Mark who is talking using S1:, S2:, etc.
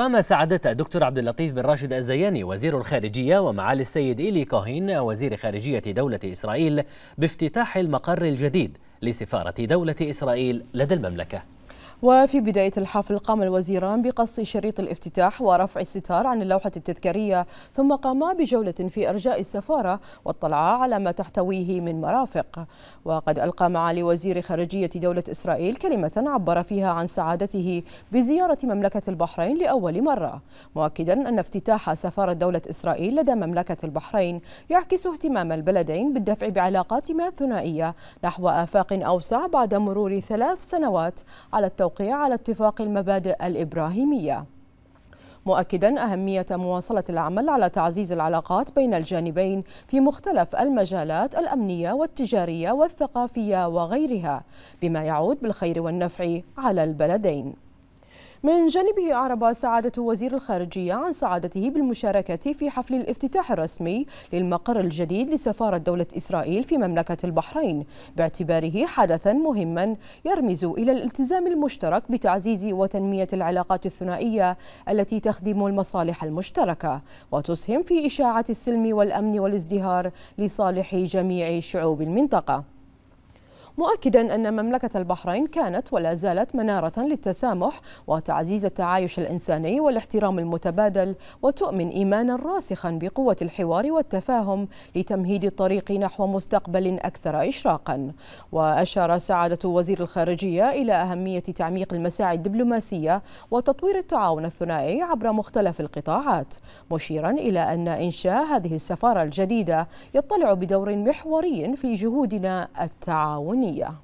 S1: قام سعادة دكتور عبد اللطيف بن راشد الزياني وزير الخارجية ومعالي السيد إيلي كوهين وزير خارجية دولة إسرائيل بافتتاح المقر الجديد لسفارة دولة إسرائيل لدى المملكة
S2: وفي بداية الحفل قام الوزيران بقص شريط الافتتاح ورفع الستار عن اللوحة التذكارية ثم قاما بجولة في أرجاء السفارة واطلعا على ما تحتويه من مرافق وقد ألقى معالي وزير خارجية دولة إسرائيل كلمة عبر فيها عن سعادته بزيارة مملكة البحرين لأول مرة مؤكدا أن افتتاح سفارة دولة إسرائيل لدى مملكة البحرين يعكس اهتمام البلدين بالدفع بعلاقاتهما الثنائية نحو آفاق أوسع بعد مرور ثلاث سنوات على التوقيت التوقيع على اتفاق المبادئ الإبراهيمية مؤكدا أهمية مواصلة العمل على تعزيز العلاقات بين الجانبين في مختلف المجالات الأمنية والتجارية والثقافية وغيرها بما يعود بالخير والنفع على البلدين من جانبه أعرب سعادة وزير الخارجية عن سعادته بالمشاركة في حفل الافتتاح الرسمي للمقر الجديد لسفارة دولة إسرائيل في مملكة البحرين باعتباره حدثا مهما يرمز إلى الالتزام المشترك بتعزيز وتنمية العلاقات الثنائية التي تخدم المصالح المشتركة وتسهم في إشاعة السلم والأمن والازدهار لصالح جميع شعوب المنطقة مؤكدا أن مملكة البحرين كانت ولا زالت منارة للتسامح وتعزيز التعايش الإنساني والاحترام المتبادل وتؤمن إيمانا راسخا بقوة الحوار والتفاهم لتمهيد الطريق نحو مستقبل أكثر إشراقا وأشار سعادة وزير الخارجية إلى أهمية تعميق المساعي الدبلوماسية وتطوير التعاون الثنائي عبر مختلف القطاعات مشيرا إلى أن إنشاء هذه السفارة الجديدة يطلع بدور محوري في جهودنا التعاونية
S1: Turquia.